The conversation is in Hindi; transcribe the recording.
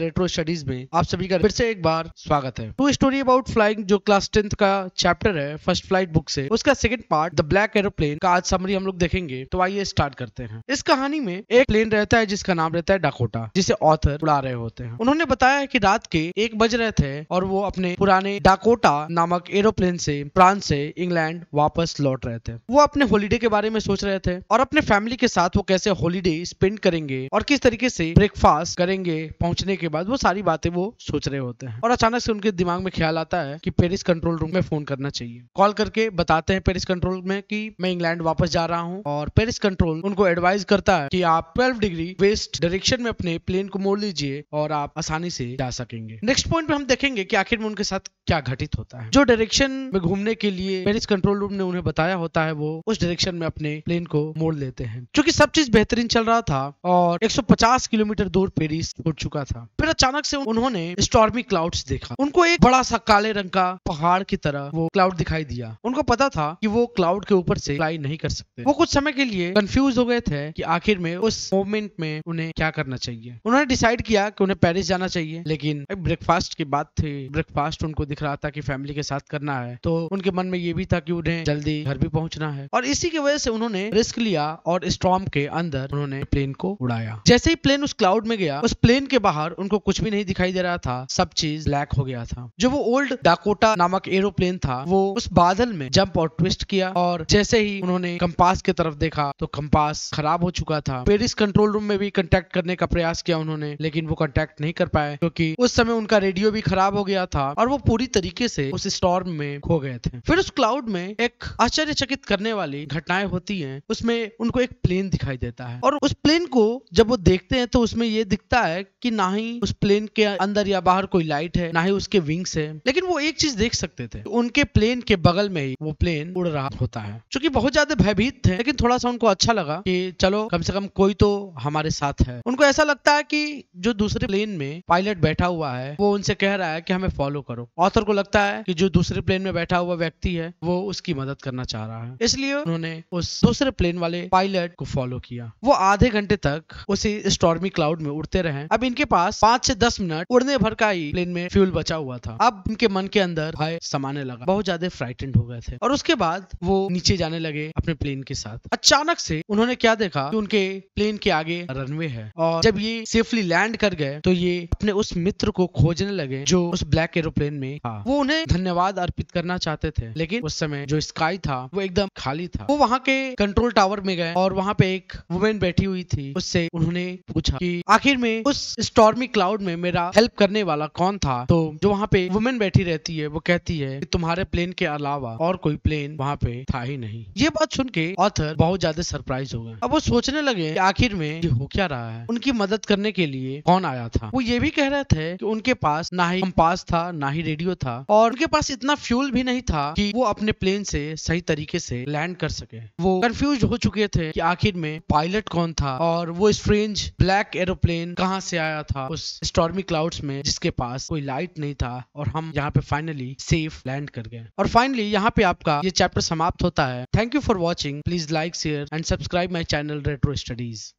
रेट्रो स्टडीज में आप सभी का फिर से एक बार स्वागत है टू स्टोरी अबाउट फ्लाइंग जो क्लास टेंथ का चैप्टर है फर्स्ट फ्लाइट बुक से उसका second part the black aeroplane का आज समरी हम लोग देखेंगे तो आइए स्टार्ट करते हैं इस कहानी में एक प्लेन रहता है जिसका नाम रहता है डाकोटा जिसे ऑथर उड़ा रहे होते हैं उन्होंने बताया की रात के एक बज रहे थे और वो अपने पुराने डाकोटा नामक एरोप्लेन से फ्रांस से इंग्लैंड वापस लौट रहे थे वो अपने हॉलीडे के बारे में सोच रहे थे और अपने फैमिली के साथ वो कैसे हॉलीडे स्पेंड करेंगे और किस तरीके से ब्रेकफास्ट करेंगे पहुंचने के के बाद वो सारी बातें वो सोच रहे होते हैं और अचानक से उनके दिमाग में ख्याल आता है कि पेरिस कंट्रोल रूम में फोन करना चाहिए कॉल करके बताते हैं पेरिस कंट्रोल में कि मैं इंग्लैंड वापस जा रहा हूँ और पेरिस कंट्रोल उनको एडवाइज करता है कि आप ट्वेल्व डिग्री वेस्ट डायरेक्शन में अपने प्लेन को मोड़ लीजिए और आप आसानी से जा सकेंगे नेक्स्ट पॉइंट पे हम देखेंगे कि आखिर में उनके साथ क्या घटित होता है जो डायरेक्शन में घूमने के लिए पेरिस कंट्रोल रूम ने उन्हें बताया होता है वो उस डायरेक्शन में अपने प्लेन को मोड़ लेते हैं क्योंकि सब चीज बेहतरीन चल रहा था और 150 किलोमीटर दूर पेरिस उठ चुका था फिर अचानक से उन्होंने स्टॉर्मी क्लाउड्स देखा उनको एक बड़ा सा काले रंग का पहाड़ की तरह वो क्लाउड दिखाई दिया उनको पता था कि वो क्लाउड के ऊपर से फ्लाई नहीं कर सकते वो कुछ समय के लिए कंफ्यूज हो गए थे कि आखिर में उस मोमेंट में उन्हें क्या करना चाहिए उन्होंने डिसाइड किया कि उन्हें पेरिस जाना चाहिए लेकिन ब्रेकफास्ट की बात थी ब्रेकफास्ट उनको दिख रहा था कि फैमिली के साथ करना है तो उनके मन में ये भी था कि उन्हें जल्दी घर भी पहुंचना है और इसी की वजह से उन्होंने रिस्क लिया और स्टॉम के अंदर उन्होंने प्लेन को उड़ाया जैसे ही प्लेन उस क्लाउड में गया उस प्लेन के बाहर उनको कुछ भी नहीं दिखाई दे रहा था सब चीज ब्लैक हो गया था जो वो ओल्ड डाकोटा नामक एरोप्लेन था वो उस बादल में जंप और ट्विस्ट किया और जैसे ही उन्होंने कंपास की तरफ देखा तो कंपास खराब हो चुका था पेरिस कंट्रोल रूम में भी कंटेक्ट करने का प्रयास किया उन्होंने लेकिन वो कंटेक्ट नहीं कर पाए क्योंकि उस समय उनका रेडियो भी खराब हो गया था और वो पूरी तरीके से उस स्टॉर्म में खो गए थे फिर उस क्लाउड में एक आश्चर्यचकित करने वाली घटनाएं होती हैं उसमें उनको एक प्लेन दिखाई देता है और उस प्लेन को जब वो देखते हैं तो उसमें ये दिखता है कि ना ही उस प्लेन के अंदर या बाहर कोई लाइट है ना ही उसके विंग्स है लेकिन वो एक चीज देख सकते थे उनके प्लेन के बगल में ही वो प्लेन उड़ रहा होता है चूंकि बहुत ज्यादा भयभीत थे लेकिन थोड़ा सा उनको अच्छा लगा कि चलो कम से कम कोई तो हमारे साथ है उनको ऐसा लगता है कि जो दूसरे प्लेन में पायलट बैठा हुआ है वो उनसे कह रहा है कि हमें फॉलो करो ऑथर को लगता है कि जो दूसरे प्लेन में बैठा हुआ व्यक्ति है वो उसकी मदद करना चाह रहा है इसलिए उन्होंने उस दूसरे प्लेन वाले पायलट को फॉलो किया वो आधे घंटे तक उसी स्टॉर्मी क्लाउड में उड़ते रहे अब इनके पास पाँच से दस मिनट उड़ने भर का ही प्लेन में फ्यूल बचा हुआ था अब उनके मन के अंदर भय समाने लगा बहुत ज्यादा फ्राइटेंड हो गए थे और उसके बाद वो नीचे जाने लगे अपने प्लेन के साथ अचानक से उन्होंने क्या देखा कि उनके प्लेन के आगे रनवे है और जब ये सेफली लैंड कर गए तो ये अपने उस मित्र को खोजने लगे जो उस ब्लैक एरोप्लेन में था वो उन्हें धन्यवाद अर्पित करना चाहते थे लेकिन उस समय जो स्काई था वो एकदम खाली था वो वहाँ के कंट्रोल टावर में गए और वहाँ पे एक वुमेन बैठी हुई थी उससे उन्होंने पूछा की आखिर में उस स्टॉर्मी भी क्लाउड में मेरा हेल्प करने वाला कौन था तो जो वहाँ पे वुमेन बैठी रहती है वो कहती है कि तुम्हारे प्लेन के अलावा और कोई प्लेन वहाँ पे था ही नहीं ये बात सुन के ऑथर बहुत ज्यादा सरप्राइज हो गए अब वो सोचने लगे कि आखिर में ये हो क्या रहा है उनकी मदद करने के लिए कौन आया था वो ये भी कह रहे थे कि उनके पास ना ही कंपास था ना ही रेडियो था और उनके पास इतना फ्यूल भी नहीं था कि वो अपने प्लेन से सही तरीके से लैंड कर सके वो कंफ्यूज हो चुके थे कि आखिर में पायलट कौन था और वो स्ट्रेंज ब्लैक एरोप्लेन कहाँ से आया था उस स्टॉर्मी क्लाउड्स में जिसके पास कोई लाइट नहीं था और हम यहाँ पे फाइनली सेफ लैंड कर गए और फाइनली यहाँ पे आपका ये चैप्टर समाप्त होता है thank you for watching please like share and subscribe my channel retro studies